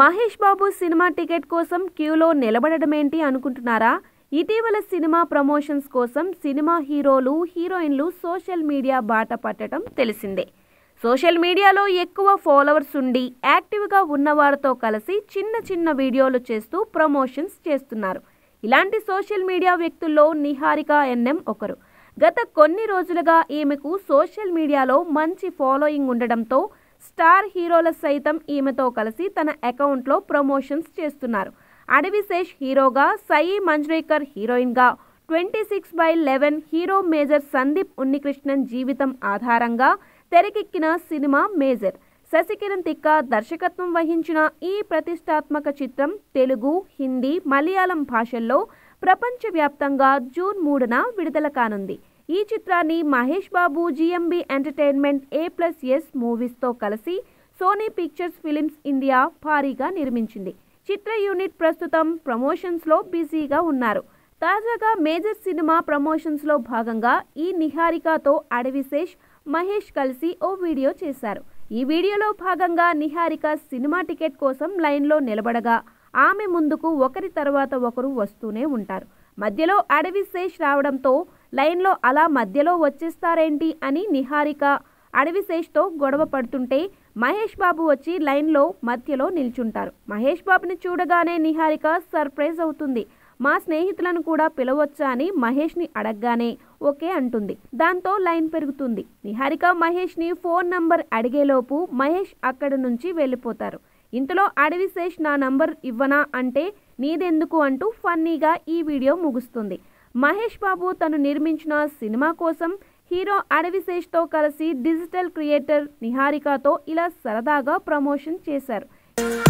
మహేష్ బాబు cinema ticket కోసం క్యూలో నిలబడమేంటి అనుకుంటున్నారా ఇటీవల సినిమా ప్రమోషన్స్ కోసం సినిమా హీరోలు హీరోయిన్లు సోషల్ మీడియా బాట పట్టడం తెలిసిందే సోషల్ మీడియాలో ఎక్కువ ఫాలోవర్స్ ఉండి యాక్టివ్గా ఉన్నవారితో కలిసి చిన్న చిన్న వీడియోలు చేస్తూ ప్రమోషన్స్ చేస్తున్నారు ఇలాంటి సోషల్ మీడియా వ్యక్తుల్లో నిహారిక ఎన్ఎం ఒకరు గత కొన్ని రోజులుగా ఈమెకు సోషల్ మీడియాలో మంచి ఫాలోయింగ్ ఉండడంతో స్టార్ హీరోల సైతం ఈమెతో కలిసి తన అకౌంట్లో ప్రమోషన్స్ చేస్తున్నారు అడవి శేష్ హీరోగా సయి మంజ్రేకర్ హీరోయిన్గా twenty six by eleven hero Major Sandeep Unnikrishnan జీవితం ఆధారంగా తెరకెక్కిన సినిమా మేజర్ శశికిరణ్ తిక్క దర్శకత్వం వహించిన ఈ ప్రతిష్టాత్మక చిత్రం తెలుగు హిందీ మలయాళం భాషల్లో ప్రపంచవ్యాప్తంగా జూన్ మూడున విడుదల కానుంది ఈ చిత్రాన్ని Mahesh Babu GMB entertainment A plus S మూవీస్తో కలిసి సోనీ పిక్చర్స్ ఫిలిమ్స్ ఇండియా భారీగా నిర్మించింది చిత్ర యూనిట్ ప్రస్తుతం ప్రమోషన్స్లో బిజీగా ఉన్నారు తాజాగా మేజర్ సినిమా ప్రమోషన్స్లో భాగంగా ఈ నిహారికతో అడవిశేష్ మహేష్ కలిసి ఓ వీడియో చేశారు ఈ వీడియోలో భాగంగా నిహారిక సినిమా టికెట్ కోసం లైన్లో నిలబడగా ఆమె ముందుకు ఒకరి తర్వాత ఒకరు వస్తూనే ఉంటారు మధ్యలో అడవి శేష్ రావడంతో లైన్లో అలా మధ్యలో వచ్చేస్తారేంటి అని నిహారిక అడవి శేష్తో గొడవ పడుతుంటే మహేష్ బాబు వచ్చి లైన్లో మధ్యలో నిల్చుంటారు మహేష్ బాబుని చూడగానే నిహారిక సర్ప్రైజ్ అవుతుంది మా స్నేహితులను కూడా పిలవచ్చా అని మహేష్ని అడగగానే ఓకే అంటుంది దాంతో లైన్ పెరుగుతుంది నిహారిక మహేష్ని ఫోన్ నంబర్ అడిగేలోపు మహేష్ అక్కడి నుంచి వెళ్ళిపోతారు ఇంతలో అడవి శేష్ నా నంబర్ ఇవ్వనా అంటే నీదెందుకు అంటూ ఫన్నీగా ఈ వీడియో ముగుస్తుంది మహేష్ బాబు తను నిర్మించిన సినిమా కోసం హీరో అడవి శేష్తో కలిసి డిజిటల్ క్రియేటర్ నిహారికతో ఇలా సరదాగా ప్రమోషన్ చేశారు